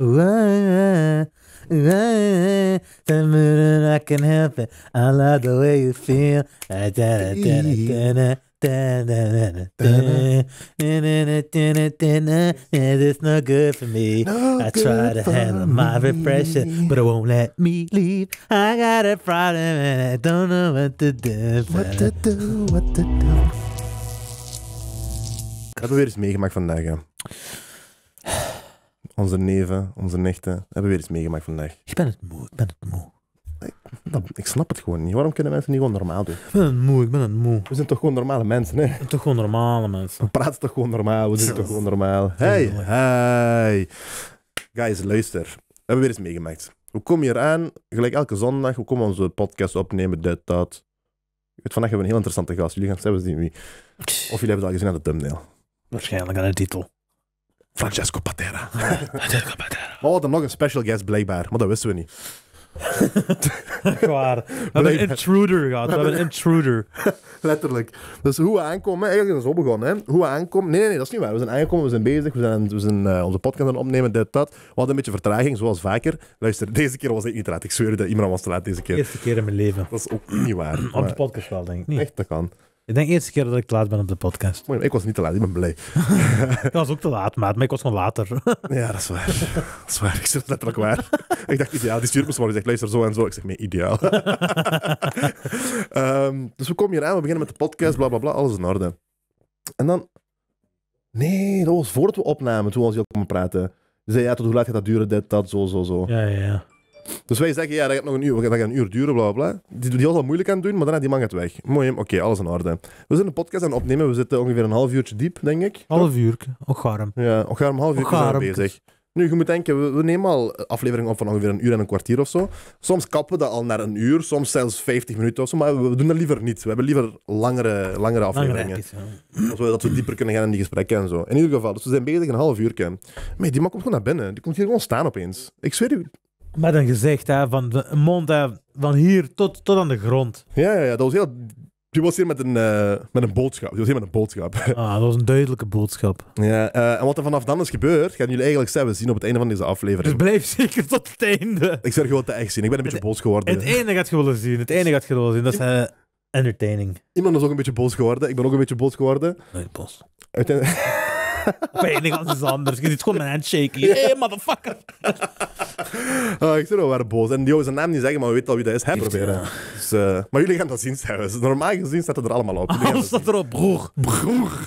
Ooh, ooh, I can help it. I love the way you feel. It's not good for me. No I try to handle me. my repression, but it won't let me leave. I got a problem and I don't know what to do. What to do, what to do. Ik weer eens meegemaakt vandaag. Ja. onze neven, onze nichten, hebben weer iets meegemaakt vandaag. Ik ben het moe, ik ben het moe. Ik, snap het gewoon niet. Waarom kunnen mensen niet gewoon normaal doen? Ik ben het moe, ik ben het moe. We zijn toch gewoon normale mensen, hè? We zijn toch gewoon normale mensen. We praten toch gewoon normaal, we zijn toch gewoon normaal. Hey, hey. Guys, luister. We hebben weer iets meegemaakt. We komen hier aan, gelijk elke zondag, we komen onze podcast opnemen, dit, dat. Weet, vandaag hebben we een heel interessante gast. Jullie gaan zelfs zien wie. Of jullie hebben het al gezien aan de thumbnail. Waarschijnlijk aan de titel. Francesco Patera. Francesco Patera. we hadden nog een special guest blijkbaar, maar dat wisten we niet. We hebben een intruder gehad. We hebben een intruder. Letterlijk. Dus hoe we aankomen, eigenlijk is het zo begonnen. Hè? Hoe aankomen. Nee, nee, dat is niet waar. We zijn aangekomen, we zijn bezig, we zijn, we zijn eh, onze podcast aan het opnemen, dit, dat. We hadden een beetje vertraging, zoals vaker. Luister, deze keer was ik niet te laat. Ik zweer dat iemand was te laat deze keer. Eerste keer in mijn leven. Dat is ook niet waar. Op de podcast wel, denk ik. Niet. Echt, dat kan. Ik denk de eerste keer dat ik te laat ben op de podcast. Mooi, ik was niet te laat, ik ben blij. ik was ook te laat, maar ik was gewoon later. ja, dat is waar. Dat is waar, ik zeg letterlijk waar. ik dacht, ideaal, die stuurt Ik zeg, lees er zo en zo. Ik zeg, nee, ideaal. Ehm, dus we komen hier aan, we beginnen met de podcast, bla bla bla, alles in orde. En dan... Nee, dat was voordat we opnamen, toen was hij al komen praten. Ze zei, ja, tot hoe laat gaat dat duren, dit, dat, zo, zo, zo. Ja, ja, ja. Dus wij zeggen, ja, dat gaat nog een uur, dat gaat een uur duren, bla bla. Die, die was al moeilijk aan doen, maar daarna die man het weg. Mooi, oké, alles in orde. We zijn een podcast aan het opnemen, we zitten ongeveer een half uurtje diep, denk ik. Half uur, och Ja, och half uur bezig. Nu, je moet denken, we, we nemen al afleveringen op van ongeveer een uur en een kwartier of zo. Soms kappen we dat al naar een uur, soms zelfs 50 minuten of zo, maar we, doen dat liever niet. We hebben liever langere, langere afleveringen. Zodat we, dat we dieper kunnen gaan in die gesprekken en zo. In ieder geval, dus we zijn bezig een half uur. Maar die man komt gewoon naar binnen. Die komt hier gewoon staan opeens. Ik zweer u, met een gezicht, hè, van een mond hè, van hier tot, tot aan de grond. Ja, ja, ja, dat was heel... Die was hier met een, eh, met een boodschap. Die was hier met een boodschap. Ah, dat was een duidelijke boodschap. Ja, eh, en wat er vanaf dan is gebeurd, gaan jullie eigenlijk zelf zien op het einde van deze aflevering. Dus blijf zeker tot het einde. Ik zou gewoon te echt zien. Ik ben een beetje boos geworden. Het einde gaat je willen zien. Het enige gaat je willen zien. Dat is uh, entertaining. Iemand is ook een beetje boos geworden. Ik ben ook een beetje boos geworden. Nee, boos. Uiteindelijk... Veiling als iets anders. Je ziet gewoon mijn handshake. Hey, motherfucker. Ah, ik zit wel weer boos. En die zijn naam niet zeggen, maar we weten al wie dat is. Hij proberen. Dus, eh, maar jullie gaan dat zien trouwens. Normaal gezien staat het er allemaal op. Alles staat erop. Broer. broeg.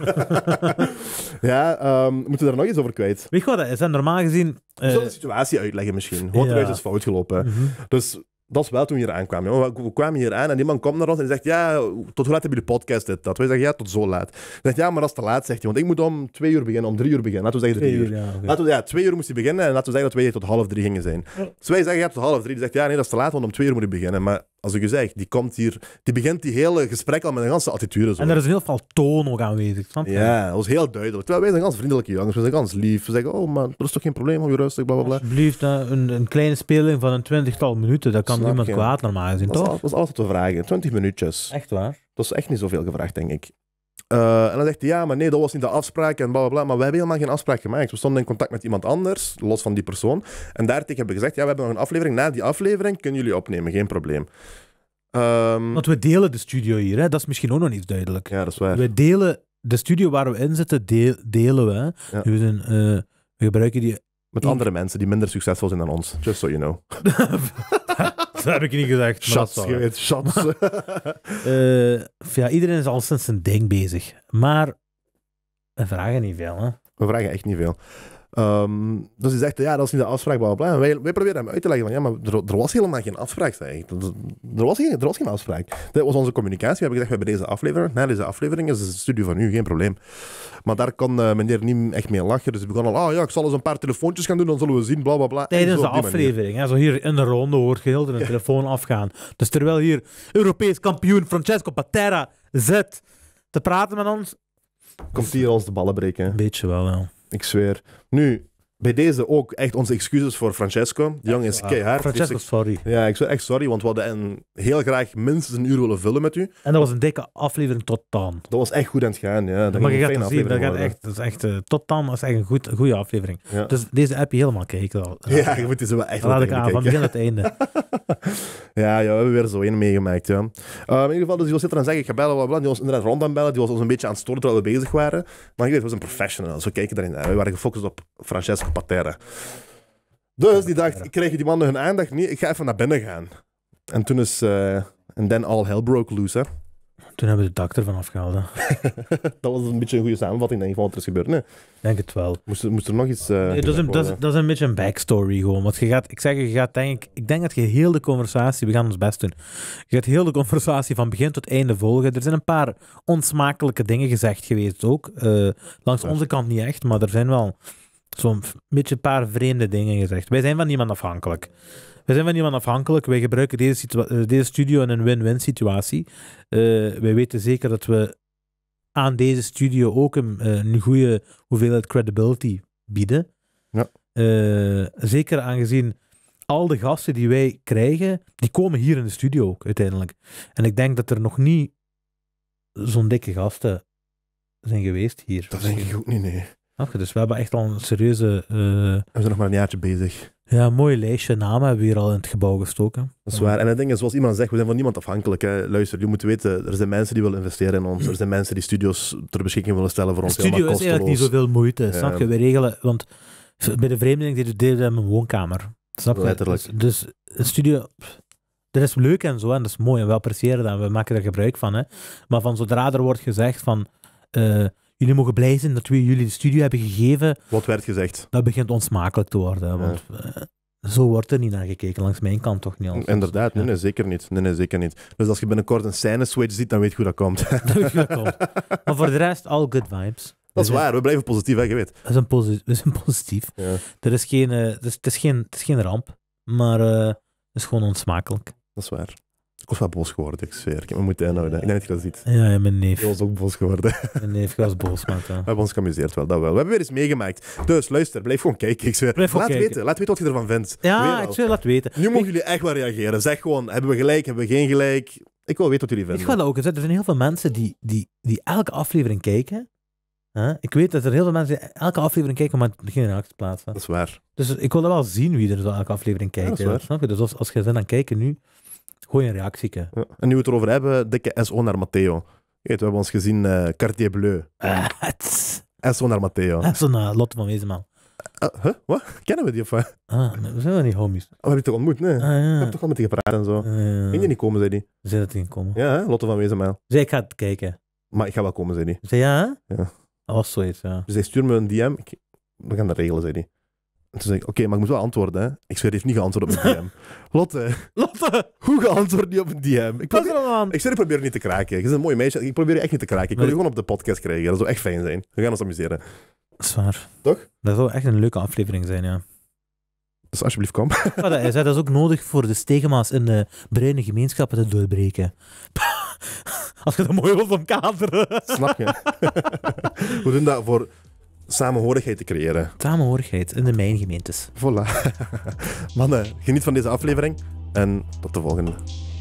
ja, um, moeten we daar nog iets over kwijt? Weet je wat dat is? Normaal gezien... Uh... zullen eh, de situatie uitleggen misschien. Wat eruit is fout gelopen. Mhm. Dus dat is wel toen je hier aankwamen. We kwamen hier aan en die man komt naar ons en zegt: Ja, tot hoe laat hebben jullie podcast? Dit, dat. Wij zeggen: Ja, tot zo laat. Hij zegt: Ja, maar dat is te laat, zegt hij. Want ik moet om twee uur beginnen, om drie uur beginnen. Laten we zeggen drie uur. Ja, laten we, ja, twee uur moest hij beginnen en laten we zeggen dat wij tot half drie gingen zijn. Dus wij zeggen: Ja, tot half drie. Die zegt: Ja, nee, dat is te laat, want om twee uur moet ik beginnen. Maar als ik u zeg, die komt hier, die begint die hele gesprek al met een ganse attitude. Zo. En er is een heel veel toon ook aanwezig, Ja, dat was heel duidelijk. Terwijl wij zijn gans vriendelijke jongens, we zijn ganz lief. We zeggen, oh man, dat is toch geen probleem, hou je rustig, blablabla. Alsjeblieft, eh, een, een kleine speling van een twintigtal minuten, dat kan niemand kwaad normaal gezien, toch? Dat was altijd te vragen, twintig minuutjes. Echt waar? Dat is echt niet zoveel gevraagd, denk ik. Eh, en dan zegt hij, ja, maar nee, dat was niet de afspraak en blablabla. Bla, bla. Maar we hebben helemaal geen afspraak gemaakt. We stonden in contact met iemand anders, los van die persoon. En daartegen hebben we gezegd, ja, we hebben nog een aflevering. Na die aflevering kunnen jullie opnemen, geen probleem. Ehm, Want we delen de studio hier, hè? dat is misschien ook nog niet duidelijk. Ja, dat is waar. We delen, de studio waar we in zitten, delen we. Eh, we gebruiken die... Met andere mensen die minder succesvol zijn dan ons, just so you know. dat heb ik niet gezegd. Shots geweest, shots. ja, iedereen is al sinds zijn ding bezig. Maar we vragen niet veel, hè? We vragen echt niet veel. Ehm, dus hij zegt, ja, dat is niet de afspraak, bla wij, proberen hem uit te leggen van, ja, maar er, was helemaal geen afspraak, zeg. Er, was geen, er was geen afspraak. Dat was onze communicatie. We hebben gezegd, we hebben deze aflevering. Na deze aflevering is het studio van u, geen probleem. Maar daar kon uh, meneer niet echt mee lachen. Dus ik begon al, oh ja, ik zal eens een paar telefoontjes gaan doen, dan zullen we zien, bla bla bla. Tijdens de aflevering, hè, zo hier in de ronde hoort geheel een telefoon afgaan. Dus terwijl hier Europees kampioen Francesco Patera zit te praten met ons... Komt hier ons de ballen breken. Beetje wel, ja. Ik zweer. Nu, bij deze ook echt onze excuses voor Francesco. De jongen is Francesco, sorry. Ja, ik zou echt sorry, want we hadden heel graag minstens een uur willen vullen met u. En dat was een dikke aflevering tot dan. Dat was echt goed aan het gaan, ja. Dat maar je gaat zien, dat gaat echt, dat is echt, eh, tot dan was echt een goed, goede aflevering. Ja. Dus deze app je helemaal kijken. wel. Ja, je moet zo wel echt Laat ik aan, van begin tot einde. ja, ja, we hebben weer zo één meegemaakt, ja. Ehm, in ieder geval, dus die was zitten en zeggen, ik ga bellen, blablabla. Die ons inderdaad rond aan bellen, die was ons een beetje aan het storen terwijl we bezig waren. Maar ik weet, we was een professional, zo kijken daarin. We waren gefocust op Francesco Patera. Dus die dacht, ik kreeg die mannen hun aandacht niet, ik ga even naar binnen gaan. En toen is, eh, en uh, then all hell broke loose, hè. Toen hebben we de dokter ervan afgehaald. dat was een beetje een goede samenvatting denk van wat er is gebeurd. Nee? Denk het wel. Moest, moest er nog iets. Eh, dat, is een, is, een, beetje een backstory gewoon. Want je gaat, ik zeg, je gaat denk ik, ik denk dat je heel de conversatie, we gaan ons best doen. Je gaat heel de conversatie van begin tot einde volgen. Er zijn een paar onsmakelijke dingen gezegd geweest ook. Eh, langs onze kant niet echt, maar er zijn wel zo'n beetje een paar vreemde dingen gezegd. Wij zijn van niemand afhankelijk. Wij zijn van niemand afhankelijk. Wij gebruiken deze, eh, deze studio in een win-win situatie. Eh, wij weten zeker dat we aan deze studio ook een, eh, goede hoeveelheid credibility bieden. Ja. zeker aangezien al de gasten die wij krijgen, die komen hier in de studio ook uiteindelijk. En ik denk dat er nog niet zo'n dikke gasten zijn geweest hier. Dat denk ik ook niet, nee dus we hebben echt al een serieuze... Uh... We nog maar een jaartje bezig. Ja, mooi lijstje namen hebben we hier al in het gebouw gestoken. Dat is waar. En het ding is, zoals iemand zegt, we zijn van niemand afhankelijk. Hè. Luister, je moet weten, er zijn mensen die willen investeren in ons. Er zijn mensen die studio's ter beschikking willen stellen voor ons. Studio is eigenlijk niet zoveel moeite, snap je? We regelen, want bij de vreemdeling die deden in mijn woonkamer. Snap je? Letterlijk. Dus, dus een studio, dat is leuk en zo, en dat is mooi en we appreciëren dat en we maken er gebruik van. Hè. Maar van zodra er wordt gezegd van... Eh, Jullie mogen blij zijn dat we jullie de studio hebben gegeven. Wat werd gezegd? Dat begint onsmakelijk te worden. Want eh, zo wordt er niet naar gekeken, langs mijn kant toch niet. Inderdaad, nee, nee, zeker niet. Nee, nee, zeker niet. Dus als je binnenkort een scène switch ziet, dan weet je hoe dat komt. dat weet je hoe dat komt. Maar voor de rest, all good vibes. Dat is waar, we blijven positief, hè, je weet. We zijn, posi we zijn positief. Ja. is geen, uh, het, is, geen, is geen ramp, maar eh, het is gewoon onsmakelijk. Dat is waar. Ik was wel boos geworden, ik zweer. Ik moeten inhouden. Ik denk dat je dat ziet. Ja, ja, mijn neef. Ik was ook boos geworden. Mijn neef was boos, man. We hebben ons geamuseerd wel, dat wel. We hebben weer eens meegemaakt. Dus luister, blijf gewoon kijken. Ik zweer. Blijf laat kijken. weten, laat weten wat je ervan vindt. Ja, ik zweer, laat weten. Nu mogen jullie echt wel reageren. Zeg gewoon, hebben we gelijk, hebben we geen gelijk? Ik wil weten wat jullie vinden. Ik ga dat ook. Er zijn heel veel mensen die, die, die elke aflevering kijken. Ik weet dat er heel veel mensen elke aflevering kijken maar het begin in te plaatsen. Dat is waar. Dus ik wil wel zien wie er zo elke aflevering kijkt. dat is waar. Snap je? Dus als, als je dan kijken nu, Goeie reactie. Ja. En nu we het erover hebben, dikke SO naar Matteo. we hebben ons gezien uh, Cartier Bleu. Uh, SO naar Matteo. SO naar Lotte van Wezenmaal. Eh, huh? Wat? Kennen we die of wat? Ah, we zijn wel niet homies. Oh, we hebben je toch ontmoet, nee? Ah, ja. toch al met die gepraat en zo. Uh, die je niet komen, zei die. Zijn dat niet komen? Ja, Lotte van Wezenmaal. Zei, ik ga het kijken. Maar ik ga wel komen, zei die. Zei, ja? Hè? Ja. Oh, zoiets, ja. Dus hij stuurt me een DM. Ik... We gaan dat regelen, zei die toen zei ik, oké, maar ik moet wel antwoorden. Hè? Ik zweer, heeft niet geantwoord op mijn DM. Lotte. Lotte! Hoe geantwoord niet op een DM? Ik, probeer, aan. ik probeer niet te kraken. Je is een mooie meisje. Ik probeer je echt niet te kraken. Ik wil je gewoon op de podcast krijgen. Dat zou echt fijn zijn. We gaan ons amuseren. Zwaar. Toch? Dat zou echt een leuke aflevering zijn, ja. Dus alsjeblieft, kom. Ja, dat, is, ook nodig voor de stigma's in de bruine gemeenschappen te doorbreken. Als je dat mooi wilt omkaderen. Snap je? We doen dat voor samenhorigheid te creëren. Samenhorigheid in de mijngemeentes. Voilà. Mannen, geniet van deze aflevering en tot de volgende.